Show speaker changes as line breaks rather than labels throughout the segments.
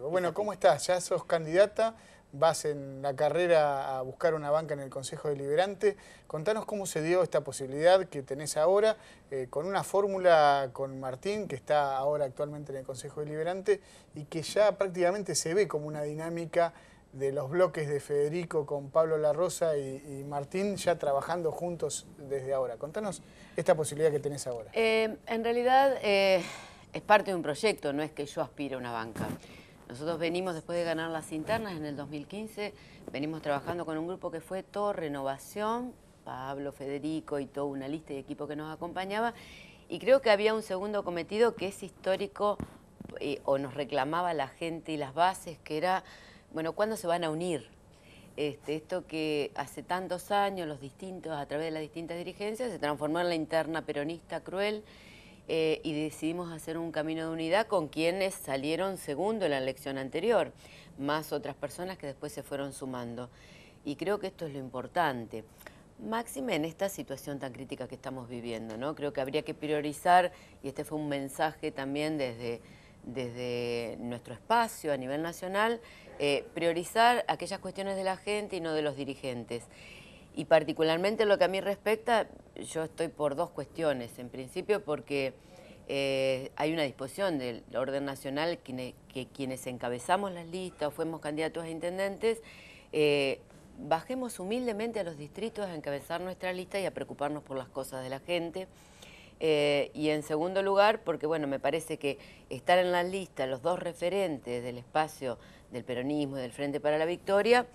Bueno, ¿cómo estás? Ya sos candidata, vas en la carrera a buscar una banca en el Consejo Deliberante. Contanos cómo se dio esta posibilidad que tenés ahora eh, con una fórmula con Martín, que está ahora actualmente en el Consejo Deliberante y que ya prácticamente se ve como una dinámica de los bloques de Federico con Pablo Larrosa y, Martín ya trabajando juntos desde ahora. Contanos esta posibilidad que tenés ahora.
Eh, en realidad... Eh, es parte de un proyecto, no es que yo aspire a una banca. Nosotros venimos, después de ganar las internas en el 2015, venimos trabajando con un grupo que fue todo renovación, Pablo, Federico y toda una lista de equipo que nos acompañaba. Y creo que había un segundo cometido que es histórico eh, o nos reclamaba la gente y las bases, que era, bueno, ¿cuándo se van a unir? Este, esto que hace tantos años los distintos, a través de las distintas dirigencias, se transformó en la interna peronista cruel eh, y decidimos hacer un camino de unidad con quienes salieron segundo en la elección anterior, más otras personas que después se fueron sumando. Y creo que esto es lo importante. Máxime en esta situación tan crítica que estamos viviendo, ¿no? Creo que habría que priorizar, y este fue un mensaje también desde, nuestro espacio a nivel nacional, eh, priorizar aquellas cuestiones de la gente y no de los dirigentes. Y particularmente lo que a mí respecta, yo estoy por dos cuestiones. En principio porque eh, hay una disposición del orden nacional que, quienes encabezamos las listas o fuimos candidatos a intendentes, eh, bajemos humildemente a los distritos a encabezar nuestra lista y a preocuparnos por las cosas de la gente. Eh, y en segundo lugar, porque bueno, me parece que estar en la lista los dos referentes del espacio del peronismo y del Frente para la Victoria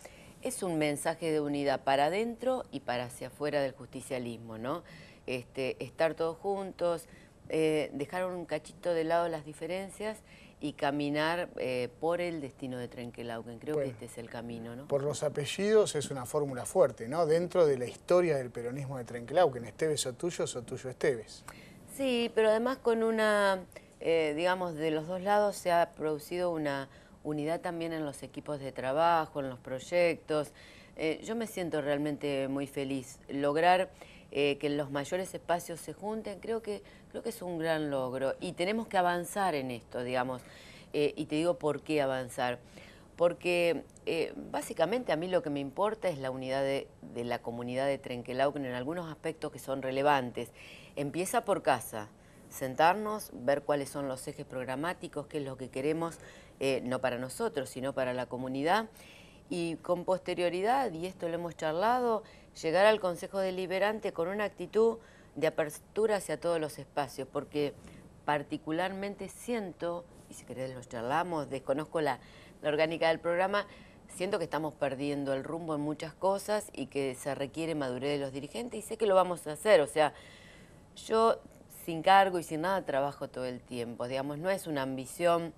es un mensaje de unidad para adentro y para hacia afuera del justicialismo, ¿no? Este, estar todos juntos, eh, dejar un cachito de lado las diferencias y caminar eh, por el destino de Trenquelauquen. Creo que este es el camino, ¿no?
Por los apellidos es una fórmula fuerte, ¿no? Dentro de la historia del peronismo de Trenquelauquen, Esteves o Tuyo, tuyo Esteves.
Sí, pero además con una, eh, digamos, de los dos lados se ha producido una unidad también en los equipos de trabajo, en los proyectos. Eh, yo me siento realmente muy feliz. Lograr eh, que los mayores espacios se junten, creo que, creo que es un gran logro. Y tenemos que avanzar en esto, digamos. Eh, y te digo por qué avanzar. Porque básicamente a mí lo que me importa es la unidad de, la comunidad de Trenquelauquen en algunos aspectos que son relevantes. Empieza por casa sentarnos, ver cuáles son los ejes programáticos, qué es lo que queremos, eh, no para nosotros, sino para la comunidad. Y con posterioridad, y esto lo hemos charlado, llegar al Consejo Deliberante con una actitud de apertura hacia todos los espacios, porque particularmente siento, y si querés lo charlamos, desconozco la, la orgánica del programa, siento que estamos perdiendo el rumbo en muchas cosas y que se requiere madurez de los dirigentes y sé que lo vamos a hacer, o sea, yo sin cargo y sin nada trabajo todo el tiempo. Digamos, no es una ambición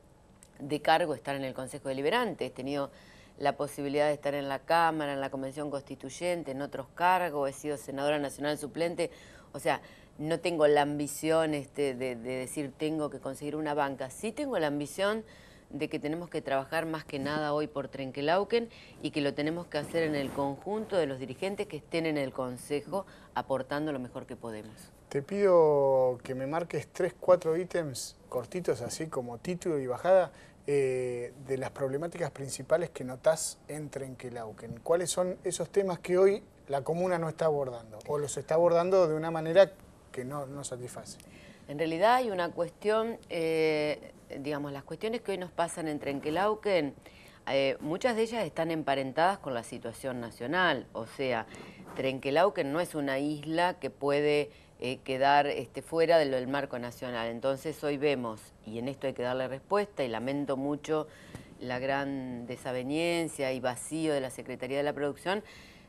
de cargo estar en el Consejo Deliberante. He tenido la posibilidad de estar en la Cámara, en la Convención Constituyente, en otros cargos, he sido senadora nacional suplente. O sea, no tengo la ambición este, de, decir tengo que conseguir una banca. Sí tengo la ambición de que tenemos que trabajar más que nada hoy por Trenkelauken y que lo tenemos que hacer en el conjunto de los dirigentes que estén en el Consejo aportando lo mejor que podemos.
Te pido que me marques tres, cuatro ítems cortitos, así como título y bajada, eh, de las problemáticas principales que notás en Trenquelauquen. ¿Cuáles son esos temas que hoy la comuna no está abordando? ¿O los está abordando de una manera que no, no satisface?
En realidad hay una cuestión, eh, digamos, las cuestiones que hoy nos pasan en Trenquelauquen, eh, muchas de ellas están emparentadas con la situación nacional. O sea, Trenquelauquen no es una isla que puede eh, quedar este, fuera de del marco nacional. Entonces hoy vemos, y en esto hay que darle respuesta, y lamento mucho la gran desaveniencia y vacío de la Secretaría de la Producción,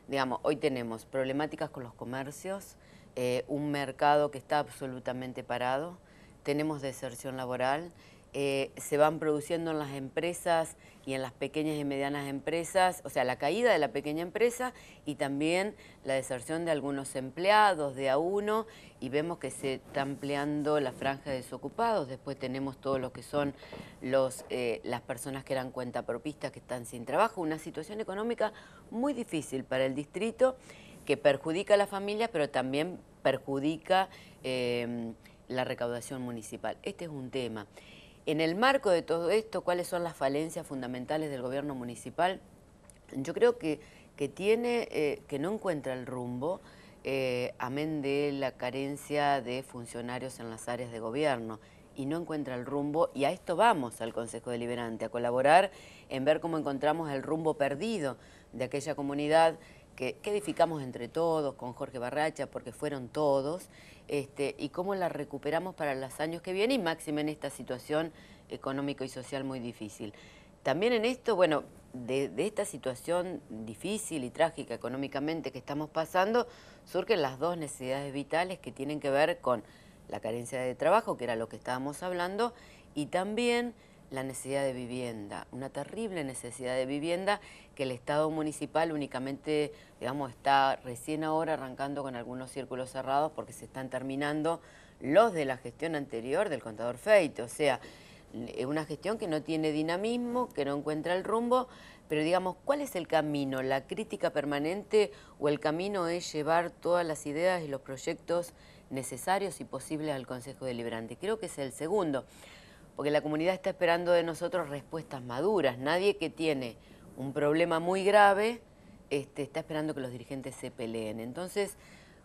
digamos, hoy tenemos problemáticas con los comercios, eh, un mercado que está absolutamente parado, tenemos deserción laboral, eh, se van produciendo en las empresas y en las pequeñas y medianas empresas, o sea, la caída de la pequeña empresa y también la deserción de algunos empleados de a uno y vemos que se está ampliando la franja de desocupados, después tenemos todo lo que son eh, las personas que eran cuentapropistas que están sin trabajo, una situación económica muy difícil para el distrito que perjudica a las familias pero también perjudica eh, la recaudación municipal. Este es un tema. En el marco de todo esto, ¿cuáles son las falencias fundamentales del gobierno municipal? Yo creo que, que tiene, eh, que no encuentra el rumbo, eh, amén de la carencia de funcionarios en las áreas de gobierno y no encuentra el rumbo, y a esto vamos al Consejo Deliberante, a colaborar en ver cómo encontramos el rumbo perdido de aquella comunidad que, edificamos entre todos con Jorge Barracha, porque fueron todos, este, y cómo la recuperamos para los años que vienen, y máxima en esta situación económica y social muy difícil. También en esto, bueno, de, esta situación difícil y trágica económicamente que estamos pasando, surgen las dos necesidades vitales que tienen que ver con la carencia de trabajo, que era lo que estábamos hablando, y también la necesidad de vivienda, una terrible necesidad de vivienda que el Estado municipal únicamente, digamos, está recién ahora arrancando con algunos círculos cerrados porque se están terminando los de la gestión anterior del contador Feito, o sea, una gestión que no tiene dinamismo, que no encuentra el rumbo, pero digamos, ¿cuál es el camino? ¿La crítica permanente o el camino es llevar todas las ideas y los proyectos necesarios y posibles al Consejo Deliberante? Creo que es el segundo porque la comunidad está esperando de nosotros respuestas maduras. Nadie que tiene un problema muy grave este, está esperando que los dirigentes se peleen. Entonces,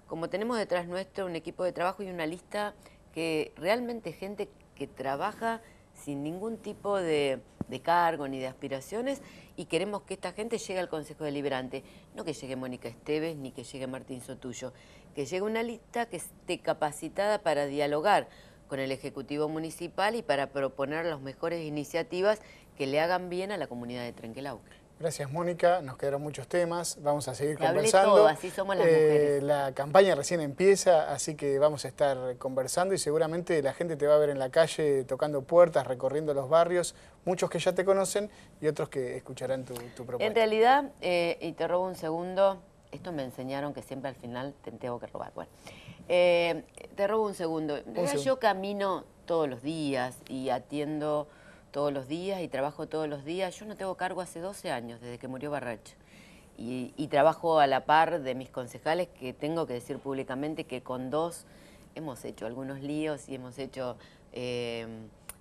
como tenemos detrás nuestro un equipo de trabajo y una lista que realmente gente que trabaja sin ningún tipo de, de cargo ni de aspiraciones y queremos que esta gente llegue al Consejo Deliberante. No que llegue Mónica Esteves ni que llegue Martín Sotuyo, que llegue una lista que esté capacitada para dialogar con el Ejecutivo Municipal y para proponer las mejores iniciativas que le hagan bien a la comunidad de Trenquelauca.
Gracias, Mónica. Nos quedaron muchos temas. Vamos a seguir conversando. así
somos eh,
La campaña recién empieza, así que vamos a estar conversando y seguramente la gente te va a ver en la calle tocando puertas, recorriendo los barrios, muchos que ya te conocen y otros que escucharán tu, tu propuesta. En
realidad, eh, y te robo un segundo, esto me enseñaron que siempre al final te tengo que robar. Bueno, eh, te robo un segundo. yo camino todos los días y atiendo todos los días y trabajo todos los días. Yo no tengo cargo hace 12 años, desde que murió Barracho. Y, trabajo a la par de mis concejales, que tengo que decir públicamente que con dos hemos hecho algunos líos y hemos hecho... Eh,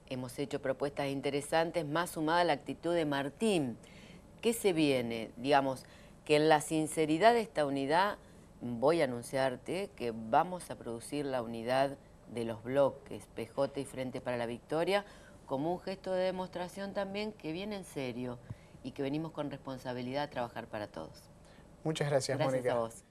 hemos hecho propuestas interesantes, más sumada a la actitud de Martín. ¿Qué se viene? Digamos, que en la sinceridad de esta unidad voy a anunciarte que vamos a producir la unidad de los bloques Pejote y Frente para la Victoria como un gesto de demostración también que viene en serio y que venimos con responsabilidad a trabajar para todos.
Muchas gracias, Mónica.
Gracias a